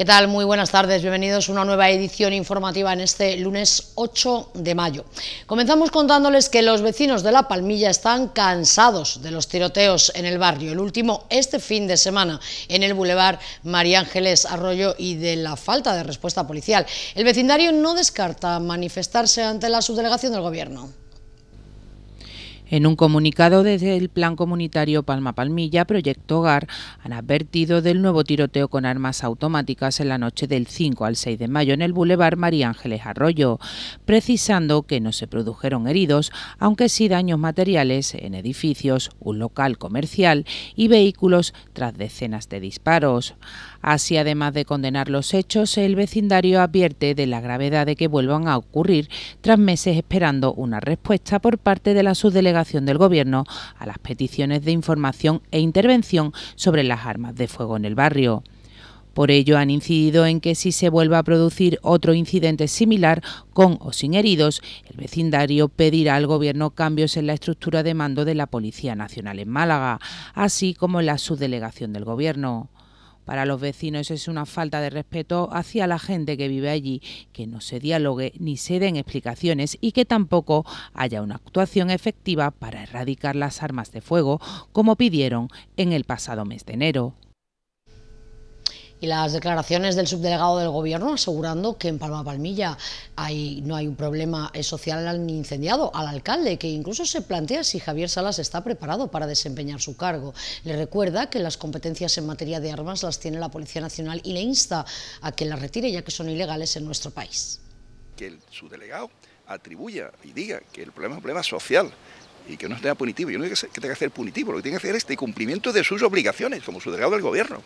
¿Qué tal? Muy buenas tardes, bienvenidos a una nueva edición informativa en este lunes 8 de mayo. Comenzamos contándoles que los vecinos de La Palmilla están cansados de los tiroteos en el barrio, el último este fin de semana en el Boulevard María Ángeles Arroyo y de la falta de respuesta policial. El vecindario no descarta manifestarse ante la subdelegación del Gobierno. En un comunicado desde el Plan Comunitario Palma Palmilla, Proyecto Hogar han advertido del nuevo tiroteo con armas automáticas en la noche del 5 al 6 de mayo en el Boulevard María Ángeles Arroyo, precisando que no se produjeron heridos, aunque sí daños materiales en edificios, un local comercial y vehículos tras decenas de disparos. Así, además de condenar los hechos, el vecindario advierte de la gravedad de que vuelvan a ocurrir tras meses esperando una respuesta por parte de la subdelegación del Gobierno a las peticiones de información e intervención sobre las armas de fuego en el barrio. Por ello han incidido en que si se vuelva a producir otro incidente similar, con o sin heridos, el vecindario pedirá al Gobierno cambios en la estructura de mando de la Policía Nacional en Málaga, así como en la subdelegación del Gobierno. Para los vecinos es una falta de respeto hacia la gente que vive allí, que no se dialogue ni se den explicaciones y que tampoco haya una actuación efectiva para erradicar las armas de fuego, como pidieron en el pasado mes de enero y las declaraciones del subdelegado del gobierno asegurando que en Palma Palmilla no hay un problema social ni incendiado, al alcalde que incluso se plantea si Javier Salas está preparado para desempeñar su cargo. Le recuerda que las competencias en materia de armas las tiene la Policía Nacional y le insta a que las retire ya que son ilegales en nuestro país. Que el subdelegado atribuya y diga que el problema es un problema social y que no sea punitivo. Yo no digo que tenga que hacer punitivo, lo que tiene que hacer es de cumplimiento de sus obligaciones como subdelegado del gobierno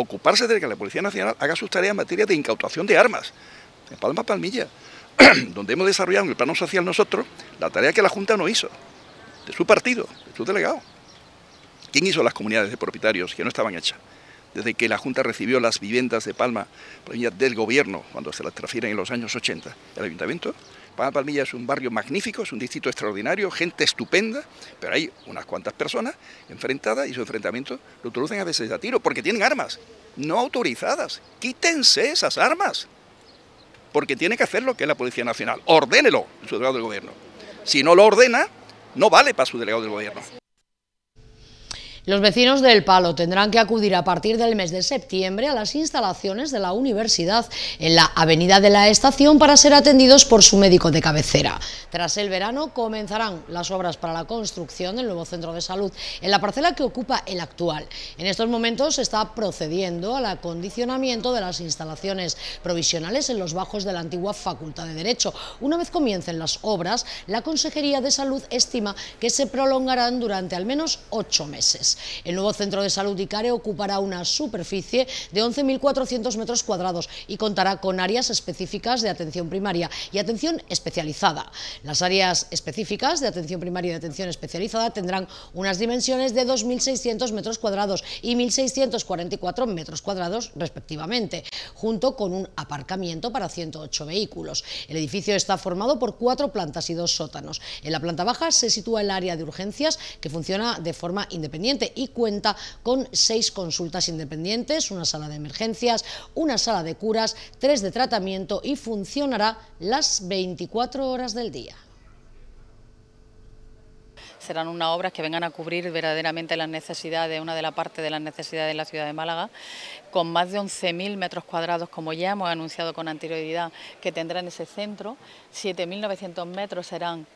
ocuparse de que la Policía Nacional haga sus tareas en materia de incautación de armas, en Palma Palmilla, donde hemos desarrollado en el plano social nosotros la tarea que la Junta no hizo, de su partido, de su delegado. ¿Quién hizo las comunidades de propietarios que no estaban hechas? Desde que la Junta recibió las viviendas de Palma, Palmilla pues, del gobierno, cuando se las transfieren en los años 80, el ayuntamiento, Palma Palmilla es un barrio magnífico, es un distrito extraordinario, gente estupenda, pero hay unas cuantas personas enfrentadas y su enfrentamiento lo producen a veces a tiro, porque tienen armas no autorizadas. Quítense esas armas, porque tiene que hacer lo que es la Policía Nacional. Ordénelo, su delegado del gobierno. Si no lo ordena, no vale para su delegado del gobierno. Los vecinos del Palo tendrán que acudir a partir del mes de septiembre a las instalaciones de la universidad en la avenida de la estación para ser atendidos por su médico de cabecera. Tras el verano comenzarán las obras para la construcción del nuevo centro de salud en la parcela que ocupa el actual. En estos momentos se está procediendo al acondicionamiento de las instalaciones provisionales en los bajos de la antigua Facultad de Derecho. Una vez comiencen las obras, la Consejería de Salud estima que se prolongarán durante al menos ocho meses. El nuevo centro de salud Icare ocupará una superficie de 11.400 metros cuadrados y contará con áreas específicas de atención primaria y atención especializada. Las áreas específicas de atención primaria y de atención especializada tendrán unas dimensiones de 2.600 metros cuadrados y 1.644 metros cuadrados respectivamente, junto con un aparcamiento para 108 vehículos. El edificio está formado por cuatro plantas y dos sótanos. En la planta baja se sitúa el área de urgencias, que funciona de forma independiente y cuenta con seis consultas independientes, una sala de emergencias, una sala de curas, tres de tratamiento y funcionará las 24 horas del día serán unas obras que vengan a cubrir verdaderamente las necesidades, una de la parte de las necesidades de la ciudad de Málaga, con más de 11.000 metros cuadrados, como ya hemos anunciado con anterioridad, que tendrán ese centro, 7.900 metros serán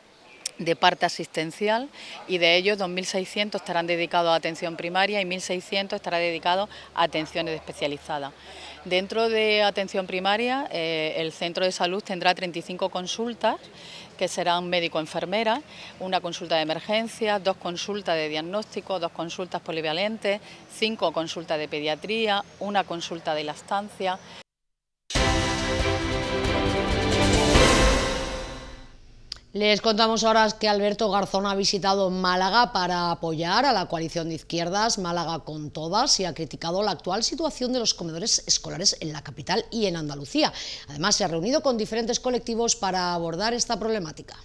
de parte asistencial y de ellos 2.600 estarán dedicados a atención primaria y 1.600 estará dedicado a atenciones especializadas. Dentro de atención primaria, eh, el centro de salud tendrá 35 consultas, que serán médico-enfermera, una consulta de emergencia, dos consultas de diagnóstico, dos consultas polivalentes, cinco consultas de pediatría, una consulta de la estancia, Les contamos ahora que Alberto Garzón ha visitado Málaga para apoyar a la coalición de izquierdas, Málaga con todas, y ha criticado la actual situación de los comedores escolares en la capital y en Andalucía. Además, se ha reunido con diferentes colectivos para abordar esta problemática.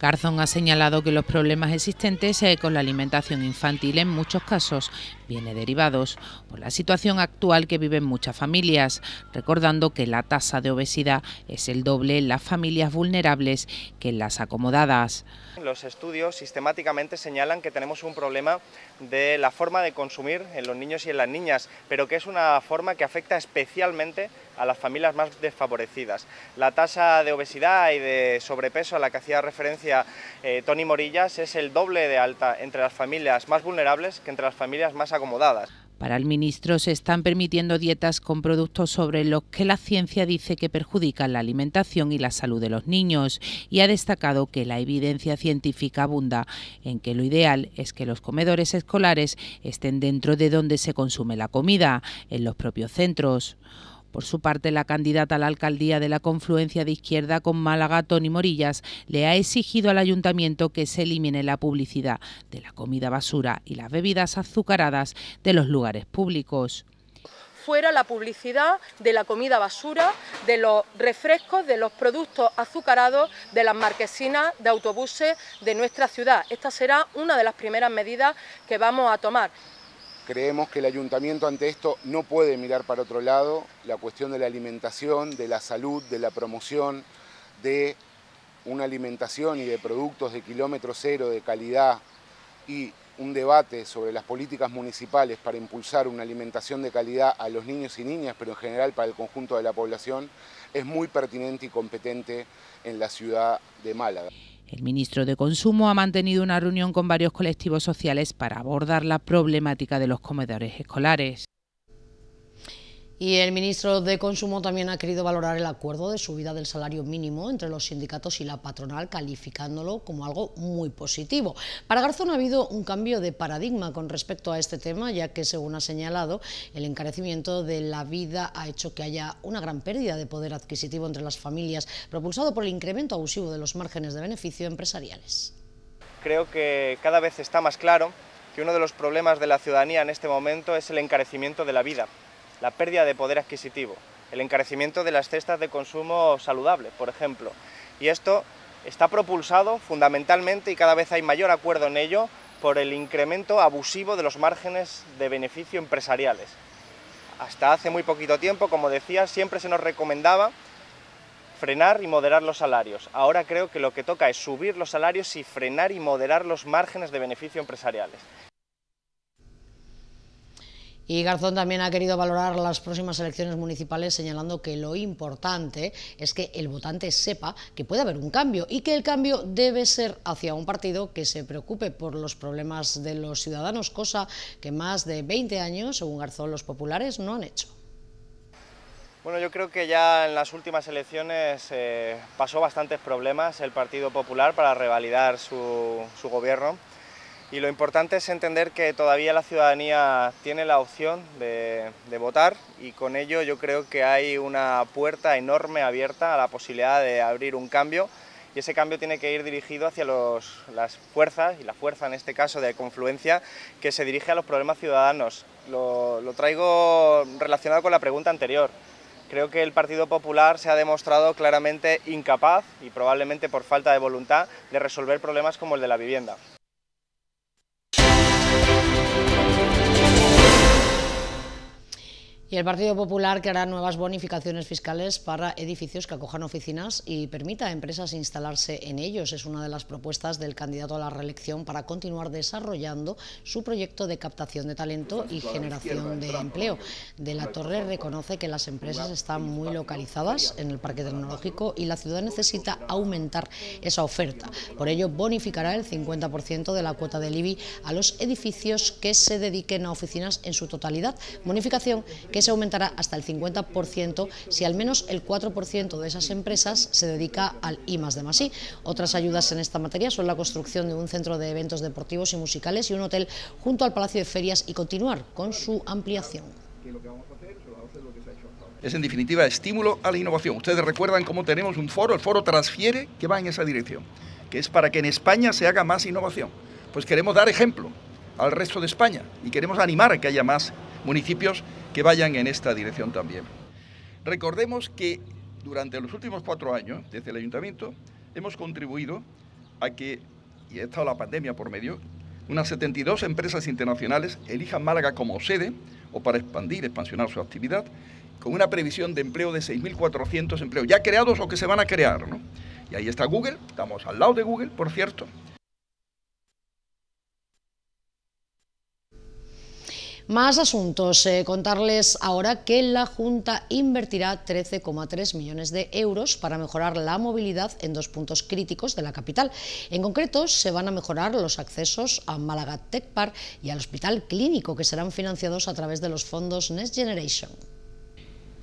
Garzón ha señalado que los problemas existentes eh, con la alimentación infantil en muchos casos viene derivados por la situación actual que viven muchas familias, recordando que la tasa de obesidad es el doble en las familias vulnerables que en las acomodadas. Los estudios sistemáticamente señalan que tenemos un problema de la forma de consumir en los niños y en las niñas, pero que es una forma que afecta especialmente a las familias más desfavorecidas. La tasa de obesidad y de sobrepeso a la que hacía referencia eh, Tony Morillas es el doble de alta entre las familias más vulnerables que entre las familias más acomodadas. Para el ministro se están permitiendo dietas con productos sobre los que la ciencia dice que perjudican la alimentación y la salud de los niños y ha destacado que la evidencia científica abunda en que lo ideal es que los comedores escolares estén dentro de donde se consume la comida, en los propios centros. Por su parte, la candidata a la alcaldía de la confluencia de izquierda con Málaga, Toni Morillas, le ha exigido al ayuntamiento que se elimine la publicidad de la comida basura y las bebidas azucaradas de los lugares públicos fuera la publicidad de la comida basura, de los refrescos, de los productos azucarados, de las marquesinas de autobuses de nuestra ciudad. Esta será una de las primeras medidas que vamos a tomar. Creemos que el ayuntamiento ante esto no puede mirar para otro lado. La cuestión de la alimentación, de la salud, de la promoción, de una alimentación y de productos de kilómetro cero, de calidad y un debate sobre las políticas municipales para impulsar una alimentación de calidad a los niños y niñas, pero en general para el conjunto de la población, es muy pertinente y competente en la ciudad de Málaga. El ministro de Consumo ha mantenido una reunión con varios colectivos sociales para abordar la problemática de los comedores escolares. Y el ministro de Consumo también ha querido valorar el acuerdo de subida del salario mínimo entre los sindicatos y la patronal, calificándolo como algo muy positivo. Para Garzón ha habido un cambio de paradigma con respecto a este tema, ya que, según ha señalado, el encarecimiento de la vida ha hecho que haya una gran pérdida de poder adquisitivo entre las familias, propulsado por el incremento abusivo de los márgenes de beneficio empresariales. Creo que cada vez está más claro que uno de los problemas de la ciudadanía en este momento es el encarecimiento de la vida la pérdida de poder adquisitivo, el encarecimiento de las cestas de consumo saludable, por ejemplo. Y esto está propulsado fundamentalmente y cada vez hay mayor acuerdo en ello por el incremento abusivo de los márgenes de beneficio empresariales. Hasta hace muy poquito tiempo, como decía, siempre se nos recomendaba frenar y moderar los salarios. Ahora creo que lo que toca es subir los salarios y frenar y moderar los márgenes de beneficio empresariales. Y Garzón también ha querido valorar las próximas elecciones municipales señalando que lo importante es que el votante sepa que puede haber un cambio y que el cambio debe ser hacia un partido que se preocupe por los problemas de los ciudadanos, cosa que más de 20 años, según Garzón, los populares no han hecho. Bueno, yo creo que ya en las últimas elecciones eh, pasó bastantes problemas el Partido Popular para revalidar su gobierno. Y lo importante es entender que todavía la ciudadanía tiene la opción de, votar y con ello yo creo que hay una puerta enorme abierta a la posibilidad de abrir un cambio y ese cambio tiene que ir dirigido hacia las fuerzas, y la fuerza en este caso de confluencia, que se dirige a los problemas ciudadanos. lo, traigo relacionado con la pregunta anterior. Creo que el Partido Popular se ha demostrado claramente incapaz y probablemente por falta de voluntad de resolver problemas como el de la vivienda. Y el Partido Popular creará nuevas bonificaciones fiscales para edificios que acojan oficinas y permita a empresas instalarse en ellos. Es una de las propuestas del candidato a la reelección para continuar desarrollando su proyecto de captación de talento y generación de empleo. De la Torre reconoce que las empresas están muy localizadas en el parque tecnológico y la ciudad necesita aumentar esa oferta. Por ello, bonificará el 50% de la cuota del IBI a los edificios que se dediquen a oficinas en su totalidad. Bonificación que se aumentará hasta el 50% si al menos el 4% de esas empresas se dedica al I Otras ayudas en esta materia son la construcción de un centro de eventos deportivos y musicales y un hotel junto al Palacio de Ferias y continuar con su ampliación. Es en definitiva estímulo a la innovación. Ustedes recuerdan cómo tenemos un foro, el foro transfiere que va en esa dirección, que es para que en España se haga más innovación. Pues queremos dar ejemplo al resto de España y queremos animar a que haya más municipios que vayan en esta dirección también. Recordemos que durante los últimos cuatro años, desde el ayuntamiento, hemos contribuido a que, y ha estado la pandemia por medio, unas 72 empresas internacionales elijan Málaga como sede o para expandir, expansionar su actividad, con una previsión de empleo de 6.400 empleos ya creados o que se van a crear. ¿no? Y ahí está Google, estamos al lado de Google, por cierto, Más asuntos. Eh, contarles ahora que la Junta invertirá 13,3 millones de euros para mejorar la movilidad en dos puntos críticos de la capital. En concreto, se van a mejorar los accesos a Málaga Tech Park y al Hospital Clínico, que serán financiados a través de los fondos Next Generation.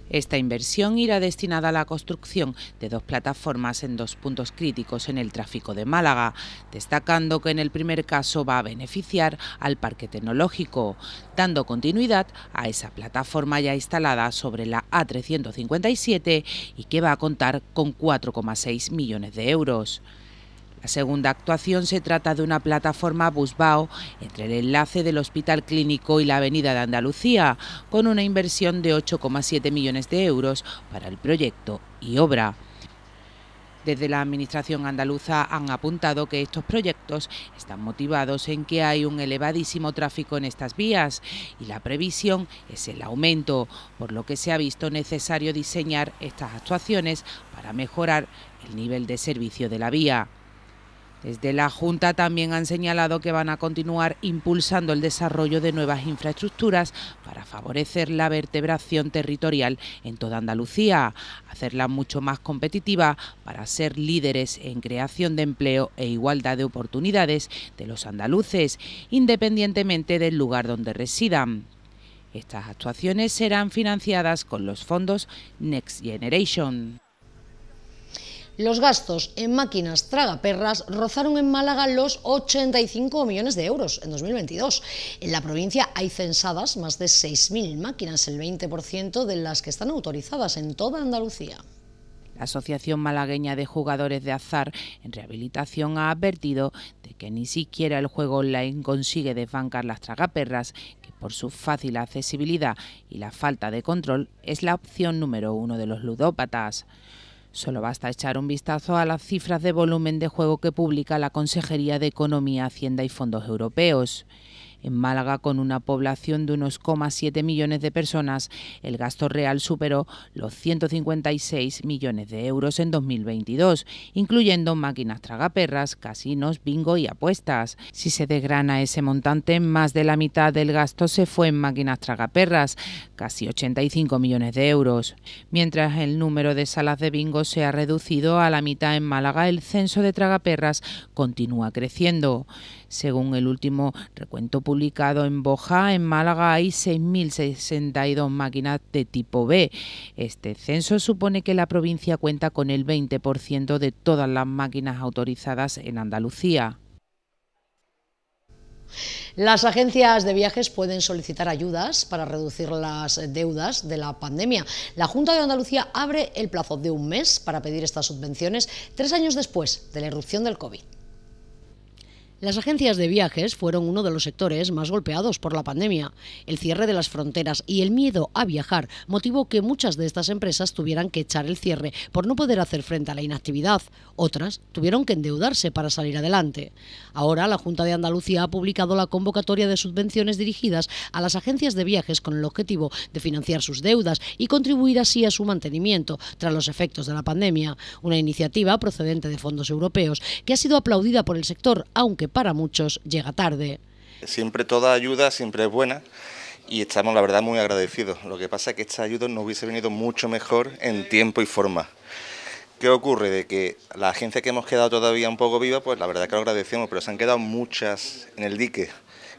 Esta inversión irá destinada a la construcción de dos plataformas en dos puntos críticos en el tráfico de Málaga, destacando que en el primer caso va a beneficiar al parque tecnológico, dando continuidad a esa plataforma ya instalada sobre la A357 y que va a contar con 4,6 millones de euros. La segunda actuación se trata de una plataforma Busbao entre el enlace del Hospital Clínico y la Avenida de Andalucía, con una inversión de 8,7 millones de euros para el proyecto y obra. Desde la Administración andaluza han apuntado que estos proyectos están motivados en que hay un elevadísimo tráfico en estas vías y la previsión es el aumento, por lo que se ha visto necesario diseñar estas actuaciones para mejorar el nivel de servicio de la vía. Desde la Junta también han señalado que van a continuar impulsando el desarrollo de nuevas infraestructuras para favorecer la vertebración territorial en toda Andalucía, hacerla mucho más competitiva para ser líderes en creación de empleo e igualdad de oportunidades de los andaluces, independientemente del lugar donde residan. Estas actuaciones serán financiadas con los fondos Next Generation. Los gastos en máquinas tragaperras rozaron en Málaga los 85 millones de euros en 2022. En la provincia hay censadas más de 6.000 máquinas, el 20% de las que están autorizadas en toda Andalucía. La Asociación Malagueña de Jugadores de Azar en Rehabilitación ha advertido de que ni siquiera el juego online consigue desbancar las tragaperras, que por su fácil accesibilidad y la falta de control es la opción número uno de los ludópatas. Solo basta echar un vistazo a las cifras de volumen de juego que publica la Consejería de Economía, Hacienda y Fondos Europeos. En Málaga, con una población de unos 7 millones de personas, el gasto real superó los 156 millones de euros en 2022, incluyendo máquinas tragaperras, casinos, bingo y apuestas. Si se desgrana ese montante, más de la mitad del gasto se fue en máquinas tragaperras, casi 85 millones de euros. Mientras el número de salas de bingo se ha reducido a la mitad en Málaga, el censo de tragaperras continúa creciendo. Según el último recuento público publicado en Boja, en Málaga hay 6.062 máquinas de tipo B. Este censo supone que la provincia cuenta con el 20% de todas las máquinas autorizadas en Andalucía. Las agencias de viajes pueden solicitar ayudas para reducir las deudas de la pandemia. La Junta de Andalucía abre el plazo de un mes para pedir estas subvenciones tres años después de la erupción del COVID. Las agencias de viajes fueron uno de los sectores más golpeados por la pandemia. El cierre de las fronteras y el miedo a viajar motivó que muchas de estas empresas tuvieran que echar el cierre por no poder hacer frente a la inactividad. Otras tuvieron que endeudarse para salir adelante. Ahora la Junta de Andalucía ha publicado la convocatoria de subvenciones dirigidas a las agencias de viajes con el objetivo de financiar sus deudas y contribuir así a su mantenimiento tras los efectos de la pandemia. Una iniciativa procedente de fondos europeos que ha sido aplaudida por el sector, aunque para muchos llega tarde. Siempre toda ayuda, siempre es buena y estamos la verdad muy agradecidos. Lo que pasa es que esta ayuda nos hubiese venido mucho mejor en tiempo y forma. ¿Qué ocurre? De que la agencia que hemos quedado todavía un poco viva, pues la verdad que lo agradecemos, pero se han quedado muchas en el dique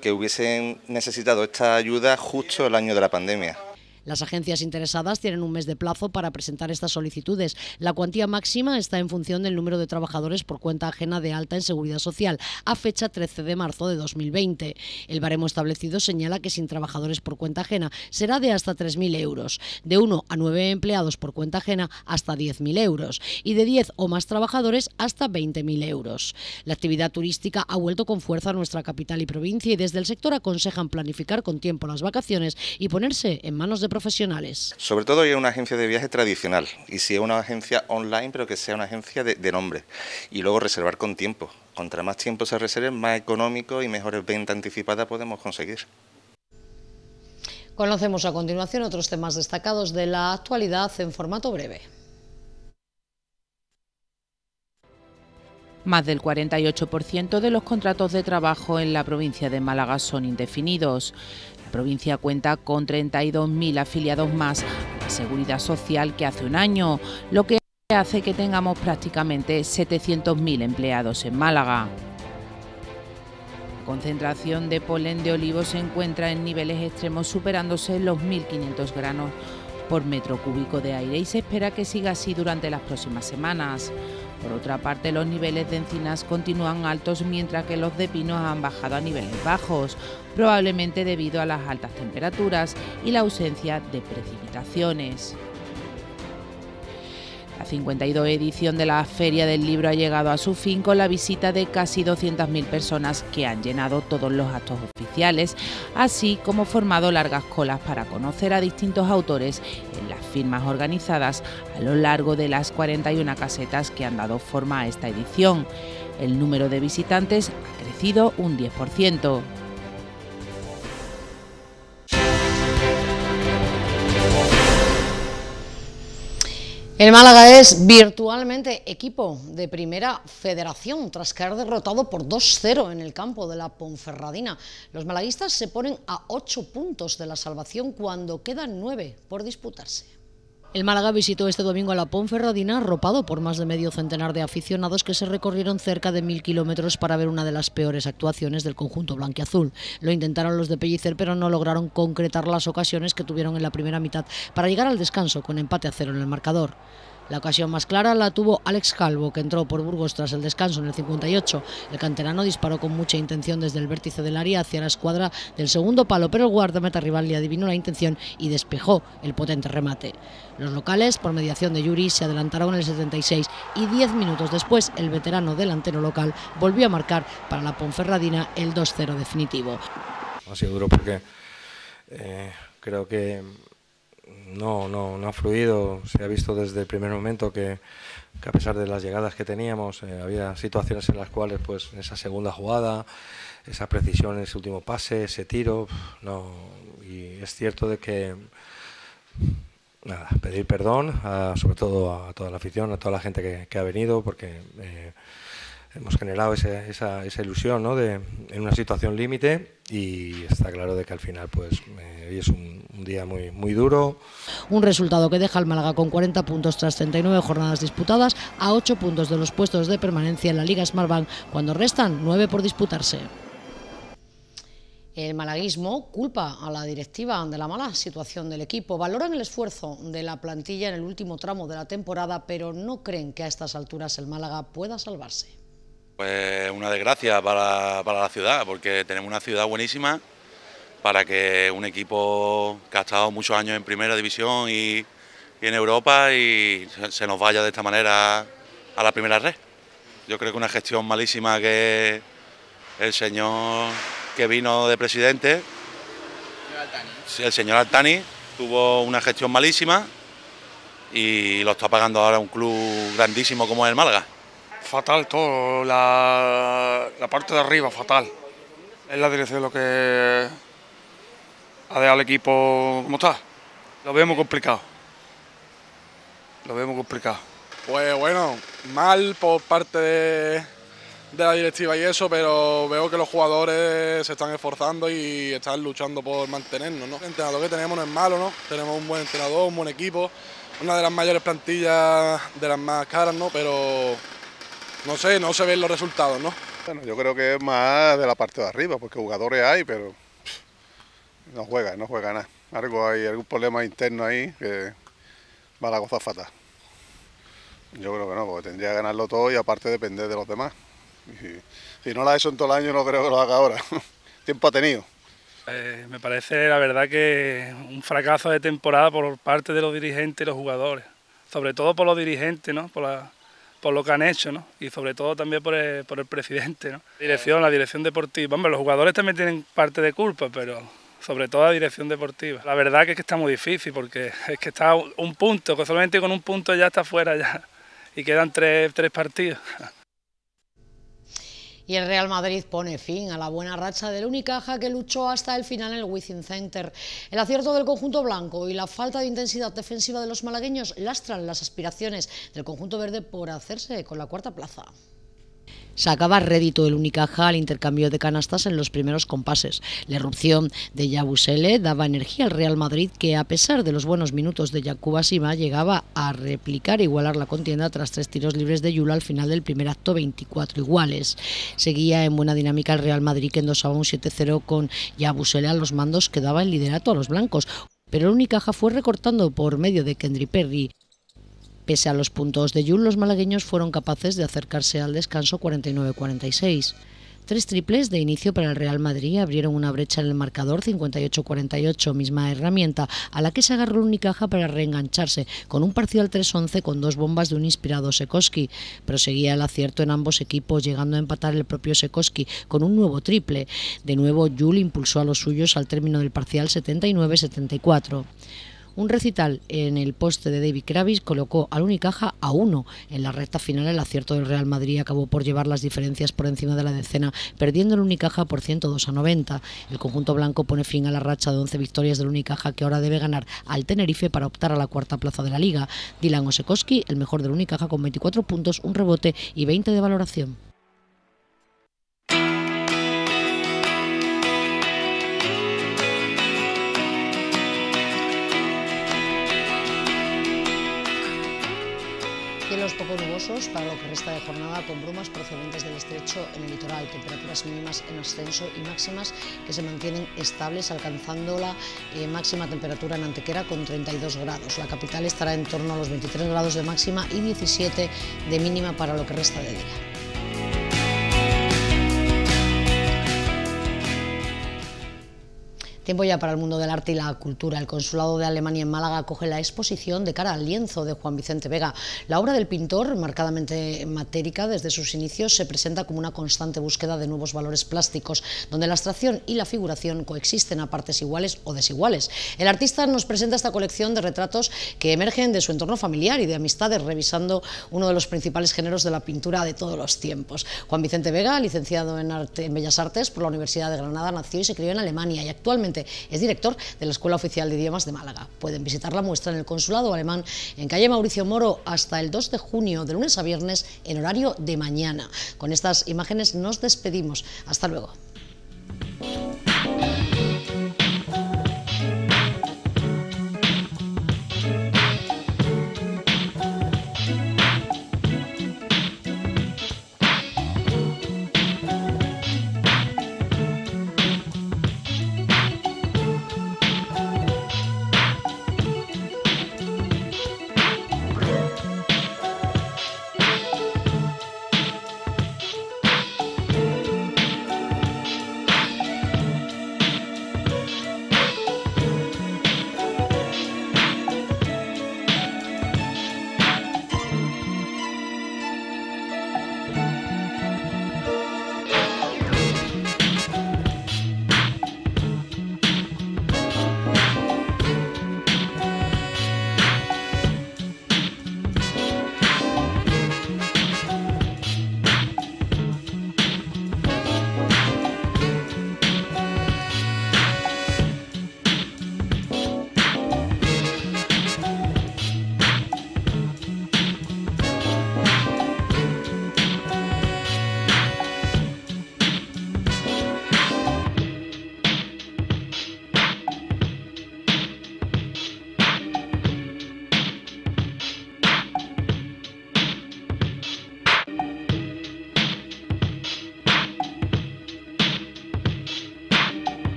que hubiesen necesitado esta ayuda justo el año de la pandemia. Las agencias interesadas tienen un mes de plazo para presentar estas solicitudes. La cuantía máxima está en función del número de trabajadores por cuenta ajena de alta en seguridad social, a fecha 13 de marzo de 2020. El baremo establecido señala que sin trabajadores por cuenta ajena será de hasta 3.000 euros, de 1 a 9 empleados por cuenta ajena hasta 10.000 euros y de 10 o más trabajadores hasta 20.000 euros. La actividad turística ha vuelto con fuerza a nuestra capital y provincia y desde el sector aconsejan planificar con tiempo las vacaciones y ponerse en manos de sobre todo ir una agencia de viaje tradicional y si es una agencia online, pero que sea una agencia de, nombre y luego reservar con tiempo. Contra más tiempo se reserve, más económico y mejores ventas anticipadas podemos conseguir. Conocemos a continuación otros temas destacados de la actualidad en formato breve. Más del 48% de los contratos de trabajo en la provincia de Málaga son indefinidos provincia cuenta con 32.000 afiliados más a Seguridad Social que hace un año, lo que hace que tengamos prácticamente 700.000 empleados en Málaga concentración de polen de olivo se encuentra en niveles extremos superándose los 1.500 granos por metro cúbico de aire y se espera que siga así durante las próximas semanas. Por otra parte, los niveles de encinas continúan altos mientras que los de pinos han bajado a niveles bajos, probablemente debido a las altas temperaturas y la ausencia de precipitaciones. La 52 edición de la Feria del Libro ha llegado a su fin con la visita de casi 200.000 personas que han llenado todos los actos oficiales, así como formado largas colas para conocer a distintos autores en la firmas organizadas a lo largo de las 41 casetas que han dado forma a esta edición. El número de visitantes ha crecido un 10%. El Málaga es virtualmente equipo de primera federación tras quedar derrotado por 2-0 en el campo de la Ponferradina. Los malaguistas se ponen a 8 puntos de la salvación cuando quedan 9 por disputarse. El Málaga visitó este domingo a la Ponferradina ropado por más de medio centenar de aficionados que se recorrieron cerca de mil kilómetros para ver una de las peores actuaciones del conjunto blanquiazul. Lo intentaron los de Pellicer pero no lograron concretar las ocasiones que tuvieron en la primera mitad para llegar al descanso con empate a cero en el marcador. La ocasión más clara la tuvo Alex Calvo, que entró por Burgos tras el descanso en el 58. El canterano disparó con mucha intención desde el vértice del área hacia la escuadra del segundo palo, pero el guardameta rival le adivinó la intención y despejó el potente remate. Los locales, por mediación de Yuri, se adelantaron en el 76 y 10 minutos después el veterano delantero local volvió a marcar para la Ponferradina el 2-0 definitivo. Ha sido duro porque eh, creo que no, no, no ha fluido. Se ha visto desde el primer momento que, a pesar de las llegadas que teníamos, eh, había situaciones en las cuales, pues, esa segunda jugada, esa precisión en ese último pase, ese tiro, no. Y es cierto de que, nada, pedir perdón, sobre todo a, toda la afición, a toda la gente que, ha venido, porque eh, hemos generado esa, ilusión ¿no? de, en una situación límite y está claro de que al final pues eh, hoy es un, día muy, duro. Un resultado que deja al Málaga con 40 puntos tras 39 jornadas disputadas a 8 puntos de los puestos de permanencia en la Liga Smartbank cuando restan 9 por disputarse. El malaguismo culpa a la directiva de la mala situación del equipo. Valoran el esfuerzo de la plantilla en el último tramo de la temporada, pero no creen que a estas alturas el Málaga pueda salvarse. Pues una desgracia para, la ciudad, porque tenemos una ciudad buenísima para que un equipo que ha estado muchos años en primera división y, en Europa y se, nos vaya de esta manera a la primera red. Yo creo que una gestión malísima que el señor que vino de presidente, el señor Altani, tuvo una gestión malísima y lo está pagando ahora un club grandísimo como el Málaga. Fatal todo, la, parte de arriba fatal. Es la dirección lo que ha dejado el equipo ¿Cómo está. Lo vemos complicado. Lo vemos complicado. Pues bueno, mal por parte de, la directiva y eso, pero veo que los jugadores se están esforzando y están luchando por mantenernos, ¿no? El entrenador que tenemos no es malo, ¿no? Tenemos un buen entrenador, un buen equipo, una de las mayores plantillas, de las más caras, ¿no? Pero no sé, no se ven los resultados, ¿no? Bueno, yo creo que es más de la parte de arriba, porque jugadores hay, pero no juega, no juega nada. Algo hay, algún problema interno ahí que va la cosa fatal. Yo creo que no, porque tendría que ganarlo todo y aparte depender de los demás. si no la ha hecho en todo el año, no creo que lo haga ahora. Tiempo ha tenido. Eh, me parece la verdad que un fracaso de temporada por parte de los dirigentes y los jugadores. Sobre todo por los dirigentes, ¿no? por lo que han hecho, ¿no? Y sobre todo también por el, por el presidente, ¿no? La dirección, la dirección deportiva. Hombre, los jugadores también tienen parte de culpa, pero sobre todo la dirección deportiva. La verdad que es que está muy difícil porque es que está un punto, que solamente con un punto ya está fuera ya y quedan tres, tres partidos. Y el Real Madrid pone fin a la buena racha del Unicaja que luchó hasta el final en el Within Center. El acierto del conjunto blanco y la falta de intensidad defensiva de los malagueños lastran las aspiraciones del conjunto verde por hacerse con la cuarta plaza sacaba rédito el Unicaja al intercambio de canastas en los primeros compases. La erupción de Yabusele daba energía al Real Madrid que a pesar de los buenos minutos de Yacuba Sima llegaba a replicar e igualar la contienda tras tres tiros libres de Yula al final del primer acto 24 iguales. Seguía en buena dinámica el Real Madrid que endosaba un 7-0 con Yabusele a los mandos que daba el liderato a los blancos pero el Unicaja fue recortando por medio de Kendry Perry Pese a los puntos de Yul, los malagueños fueron capaces de acercarse al descanso 49-46. Tres triples de inicio para el Real Madrid abrieron una brecha en el marcador 58-48, misma herramienta a la que se agarró Unicaja para reengancharse con un parcial 3-11 con dos bombas de un inspirado Sekoski. Proseguía el acierto en ambos equipos, llegando a empatar el propio Sekoski con un nuevo triple. De nuevo, Yul impulsó a los suyos al término del parcial 79-74. Un recital en el poste de David Kravis colocó al Unicaja a uno. En la recta final el acierto del Real Madrid acabó por llevar las diferencias por encima de la decena, perdiendo el Unicaja por 102 a 90. El conjunto blanco pone fin a la racha de 11 victorias del Unicaja que ahora debe ganar al Tenerife para optar a la cuarta plaza de la liga. Dylan Osekowski, el mejor del Unicaja con 24 puntos, un rebote y 20 de valoración. poco nubosos para lo que resta de jornada con brumas procedentes del estrecho en el litoral, temperaturas mínimas en ascenso y máximas que se mantienen estables alcanzando la eh, máxima temperatura en Antequera con 32 grados. La capital estará en torno a los 23 grados de máxima y 17 de mínima para lo que resta de día. Tiempo ya para el mundo del arte y la cultura. El Consulado de Alemania en Málaga acoge la exposición de cara al lienzo de Juan Vicente Vega. La obra del pintor, marcadamente matérica desde sus inicios, se presenta como una constante búsqueda de nuevos valores plásticos, donde la abstracción y la figuración coexisten a partes iguales o desiguales. El artista nos presenta esta colección de retratos que emergen de su entorno familiar y de amistades, revisando uno de los principales géneros de la pintura de todos los tiempos. Juan Vicente Vega, licenciado en, arte, en Bellas Artes por la Universidad de Granada, nació y se crió en Alemania y actualmente es director de la Escuela Oficial de Idiomas de Málaga. Pueden visitar la muestra en el Consulado Alemán en calle Mauricio Moro hasta el 2 de junio, de lunes a viernes, en horario de mañana. Con estas imágenes nos despedimos. Hasta luego.